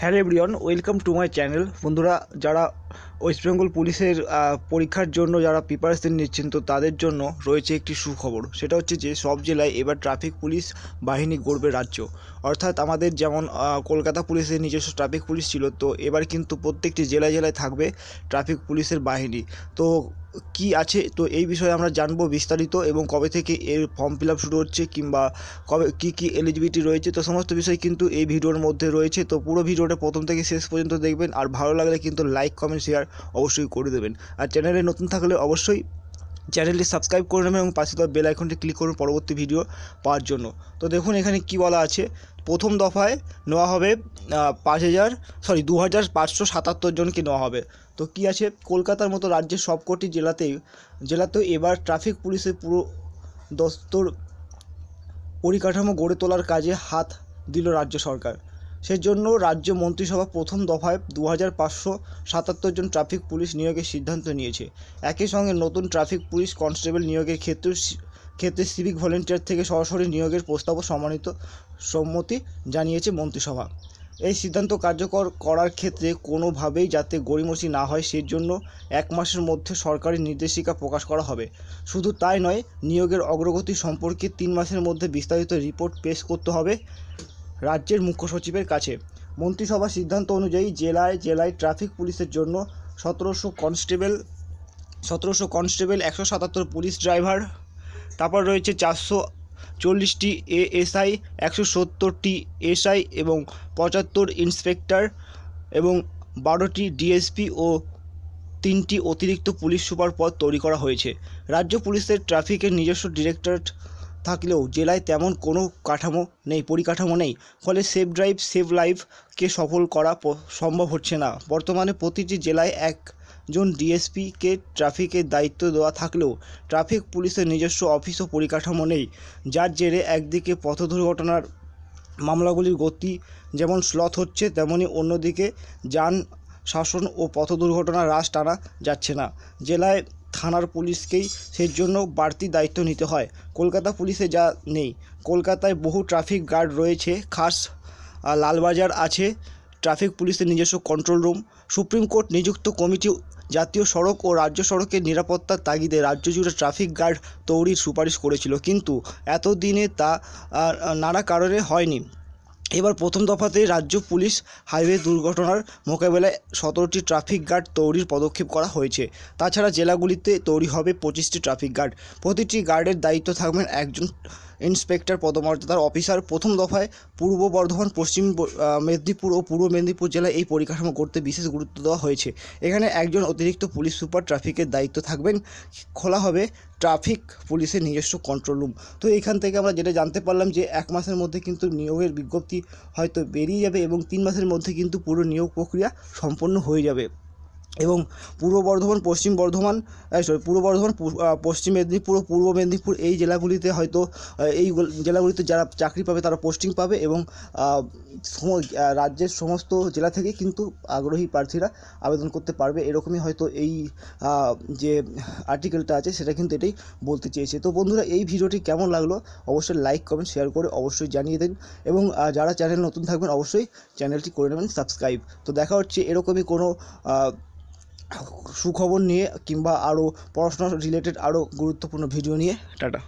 hello everyone welcome to my channel বন্ধুরা যারা ওয়েস্টবেঙ্গল পুলিশের পরীক্ষার জন্য যারা প্রিপারেশন নিচ্ছেন তো তাদের জন্য রয়েছে একটি সুখবর সেটা হচ্ছে যে সব জেলায় এবার ট্রাফিক পুলিশ বাহিনী গড়বে রাজ্য অর্থাৎ আমাদের যেমন কলকাতা পুলিশের নিজস্ব ট্রাফিক পুলিশ ছিল তো এবার কিন্তু প্রত্যেকটি জেলায় জেলায় থাকবে ট্রাফিক পুলিশের বাহিনী তো কি আছে তো এই বিষয়ে আমরা জানবো বিস্তারিত এবং কবে থেকে এর ফর্ম ফিল শুরু হচ্ছে কিংবা কবে কি কি এলিজিবিলিটি রয়েছে তো সমস্ত বিষয় কিন্তু এই ভিডিওর মধ্যে রয়েছে তো পুরো ভিডিওটা প্রথম থেকে শেষ পর্যন্ত দেখবেন আর ভালো লাগলে কিন্তু লাইক কমেন্ট শেয়ার অবশ্যই করে দেবেন আর চ্যানেলে নতুন থাকলে অবশ্যই চ্যানেলটি সাবস্ক্রাইব করে নেবেন এবং পাশে তার বেল আইকনটি ক্লিক করুন পরবর্তী ভিডিও পাওয়ার জন্য তো দেখুন এখানে কি বলা আছে প্রথম দফায় নেওয়া হবে পাঁচ হাজার সরি দু হাজার পাঁচশো সাতাত্তর জনকে নেওয়া হবে তো কি আছে কলকাতার মতো রাজ্যের সবকটি জেলাতেই জেলাতেও এবার ট্রাফিক পুলিশের পুরো দস্তর পরিকাঠামো গড়ে তোলার কাজে হাত দিল রাজ্য সরকার সেজন্য রাজ্য মন্ত্রিসভা প্রথম দফায় দু হাজার পাঁচশো সাতাত্তর জন ট্রাফিক পুলিশ নিয়োগের সিদ্ধান্ত নিয়েছে একই সঙ্গে নতুন ট্রাফিক পুলিশ কনস্টেবল নিয়োগের ক্ষেত্রে ক্ষেত্রে সিভিক ভলেন্টিয়ার থেকে সরাসরি নিয়োগের প্রস্তাবও সম্মানিত সম্মতি জানিয়েছে মন্ত্রিসভা এই সিদ্ধান্ত কার্যকর করার ক্ষেত্রে কোনোভাবেই যাতে গড়িমসি না হয় সেই জন্য এক মাসের মধ্যে সরকারি নির্দেশিকা প্রকাশ করা হবে শুধু তাই নয় নিয়োগের অগ্রগতি সম্পর্কে তিন মাসের মধ্যে বিস্তারিত রিপোর্ট পেশ করতে হবে রাজ্যের মুখ্য সচিবের কাছে মন্ত্রিসভার সিদ্ধান্ত অনুযায়ী জেলায় জেলায় ট্রাফিক পুলিশের জন্য সতেরোশো কনস্টেবল সতেরোশো কনস্টেবল একশো সাতাত্তর পুলিশ ড্রাইভার তারপর রয়েছে চারশো চল্লিশটি এএসআই একশো সত্তরটি এসআই এবং পঁচাত্তর ইন্সপেক্টর এবং বারোটি ডিএসপি ও তিনটি অতিরিক্ত পুলিশ সুপার পদ তৈরি করা হয়েছে রাজ্য পুলিশের ট্রাফিকের নিজস্ব ডিরেক্টরেট থাকলেও জেলায় তেমন কোনো কাঠামো নেই পরিকাঠামো নেই ফলে সেফ ড্রাইভ সেভ লাইফকে সফল করা সম্ভব হচ্ছে না বর্তমানে প্রতিটি জেলায় একজন ডিএসপিকে ট্রাফিকের দায়িত্ব দেওয়া থাকলেও ট্রাফিক পুলিশের নিজস্ব অফিস ও পরিকাঠামো নেই যার জেরে একদিকে পথ দুর্ঘটনার মামলাগুলির গতি যেমন স্লথ হচ্ছে তেমনি অন্যদিকে যান শাসন ও পথ দুর্ঘটনা হ্রাস টানা যাচ্ছে না জেলায় থানার পুলিশকেই সেই জন্য বাড়তি দায়িত্ব নিতে হয় কলকাতা পুলিশে যা নেই কলকাতায় বহু ট্রাফিক গার্ড রয়েছে খাস লালবাজার আছে ট্রাফিক পুলিশের নিজস্ব কন্ট্রোল রুম সুপ্রিম কোর্ট নিযুক্ত কমিটি জাতীয় সড়ক ও রাজ্য সড়কের নিরাপত্তার তাগিদে রাজ্য জুড়ে ট্রাফিক গার্ড তৈরির সুপারিশ করেছিল কিন্তু এতদিনে তা নানা কারণে হয়নি এবার প্রথম দফাতে রাজ্য পুলিশ হাইওয়ে দুর্ঘটনার মোকাবেলায় সতেরোটি ট্রাফিক গার্ড তৈরির পদক্ষেপ করা হয়েছে তাছাড়া জেলাগুলিতে তৈরি হবে পঁচিশটি ট্রাফিক গার্ড প্রতিটি গার্ডের দায়িত্ব থাকবেন একজন ইন্সপেক্টর পদমর্যাদার অফিসার প্রথম দফায় পূর্ব বর্ধমান পশ্চিম মেদিনীপুর ও পূর্ব মেদিনীপুর জেলায় এই পরিকাঠামো করতে বিশেষ গুরুত্ব দেওয়া হয়েছে এখানে একজন অতিরিক্ত পুলিশ সুপার ট্রাফিকের দায়িত্ব থাকবেন খোলা হবে ট্রাফিক পুলিশের নিজস্ব কন্ট্রোল রুম তো এইখান থেকে আমরা যেটা জানতে পারলাম যে এক মাসের মধ্যে কিন্তু নিয়োগের বিজ্ঞপ্তি হয়তো বেরিয়ে যাবে এবং তিন মাসের মধ্যে কিন্তু পুরো নিয়োগ প্রক্রিয়া সম্পন্ন হয়ে যাবে এবং পূর্ব বর্ধমান পশ্চিম বর্ধমান সরি পূর্ব বর্ধমান পশ্চিম মেদিনীপুর পূর্ব মেদিনীপুর এই জেলাগুলিতে হয়তো এই জেলাগুলিতে যারা চাকরি পাবে তারা পোস্টিং পাবে এবং রাজ্যের সমস্ত জেলা থেকে কিন্তু আগ্রহী প্রার্থীরা আবেদন করতে পারবে এরকমই হয়তো এই যে আর্টিকেলটা আছে সেটা কিন্তু এটাই বলতে চেয়েছে তো বন্ধুরা এই ভিডিওটি কেমন লাগলো অবশ্যই লাইক কমেন্ট শেয়ার করে অবশ্যই জানিয়ে দিন এবং যারা চ্যানেল নতুন থাকবেন অবশ্যই চ্যানেলটি করে নেবেন সাবস্ক্রাইব তো দেখা হচ্ছে এরকমই কোনো সুখবর নিয়ে কিংবা আরও পড়াশোনা রিলেটেড আরও গুরুত্বপূর্ণ ভিডিও নিয়ে টাটা